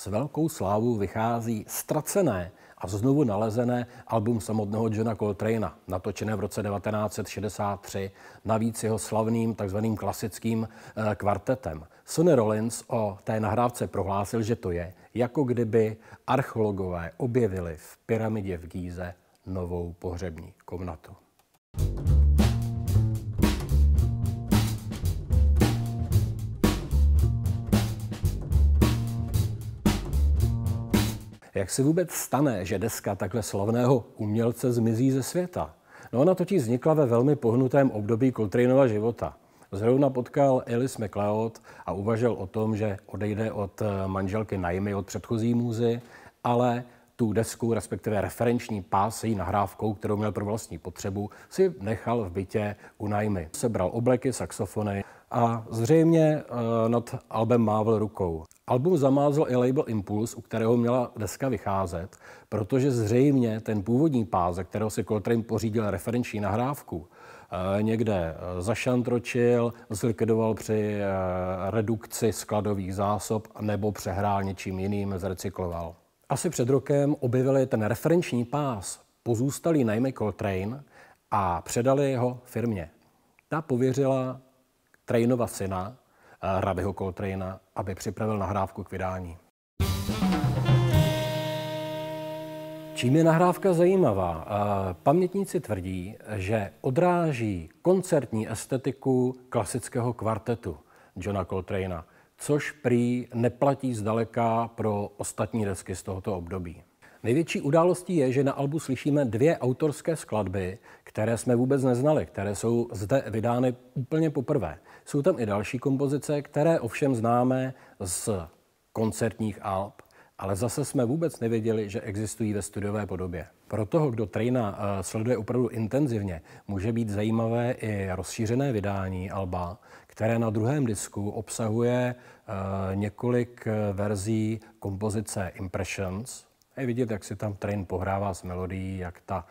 s velkou slávou vychází ztracené a znovu nalezené album samotného Johna Coltrana, natočené v roce 1963, navíc jeho slavným takzvaným klasickým eh, kvartetem. Sonny Rollins o té nahrávce prohlásil, že to je, jako kdyby archeologové objevili v pyramidě v Gíze novou pohřební komnatu. thank you Jak se vůbec stane, že deska takhle slavného umělce zmizí ze světa? No ona totiž vznikla ve velmi pohnutém období Coltraneova života. Zrovna potkal Ellis McLeod a uvažil o tom, že odejde od eh, manželky Naimy, od předchozí muzy, ale tu desku, respektive referenční pás s její nahrávkou, kterou měl pro vlastní potřebu, si nechal v bytě u Najmy. Sebral obleky, saxofony a zřejmě uh, nad albem mávl rukou. Album zamázl i label Impulse, u kterého měla deska vycházet, protože zřejmě ten původní pás, ze kterého si Coltrane pořídil referenční nahrávku, eh, někde eh, zašantročil, zlikvidoval při redukci skladových zásob nebo přehrál něčím jiným, zrecykloval asi před rokem objevili ten referenční pás pozůstalý na Coltrane a předali ho firmě. Ta pověřila Trainova syna, eh, Rabiho Coltrane, aby připravil nahrávku k vydání. Čím je nahrávka zajímavá? Eh, pamětníci tvrdí, že odráží koncertní estetiku klasického kvartetu Johna Coltranea což prý neplatí zdaleka pro ostatní desky z tohoto období. Největší událostí je, že na albu slyšíme dvě autorské skladby, které jsme vůbec neznali, které jsou zde vydány úplně poprvé. Jsou tam i další kompozice, které ovšem známe z koncertních alb, ale zase jsme vůbec nevěděli, že existují ve studiové podobě. Pro toho, kdo Trejna eh, sleduje opravdu intenzivně, může být zajímavé i rozšířené vydání Alba, které na druhém disku obsahuje eh, několik eh, verzí kompozice Impressions. Je vidět, jak si tam Train pohrává s melodií, jak ta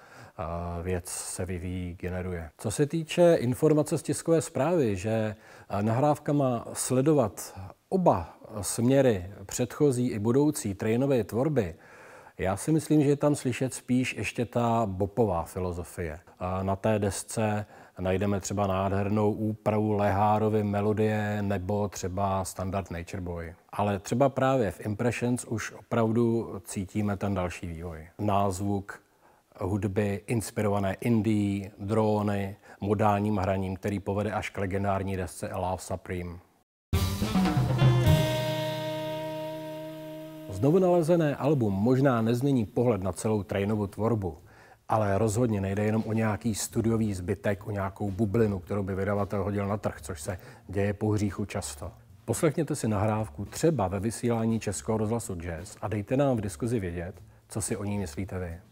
věc se vyvíjí, generuje. Co se týče informace z tiskové zprávy, že nahrávka má sledovat oba směry předchozí i budoucí trainové tvorby, já si myslím, že je tam slyšet spíš ještě ta bopová filozofie. Na té desce najdeme třeba nádhernou úpravu Lehárovy melodie nebo třeba standard Nature Boy. Ale třeba právě v Impressions už opravdu cítíme ten další vývoj. Názvuk hudby inspirované Indií, drony, modálním hraním, který povede až k legendární desce Allow Supreme. nalezené, album možná nezmění pohled na celou Trainovu tvorbu, ale rozhodně nejde jenom o nějaký studiový zbytek, o nějakou bublinu, kterou by vydavatel hodil na trh, což se děje po hříchu často. Poslechněte si nahrávku třeba ve vysílání Českého rozhlasu Jazz a dejte nám v diskuzi vědět, co si o ní myslíte vy.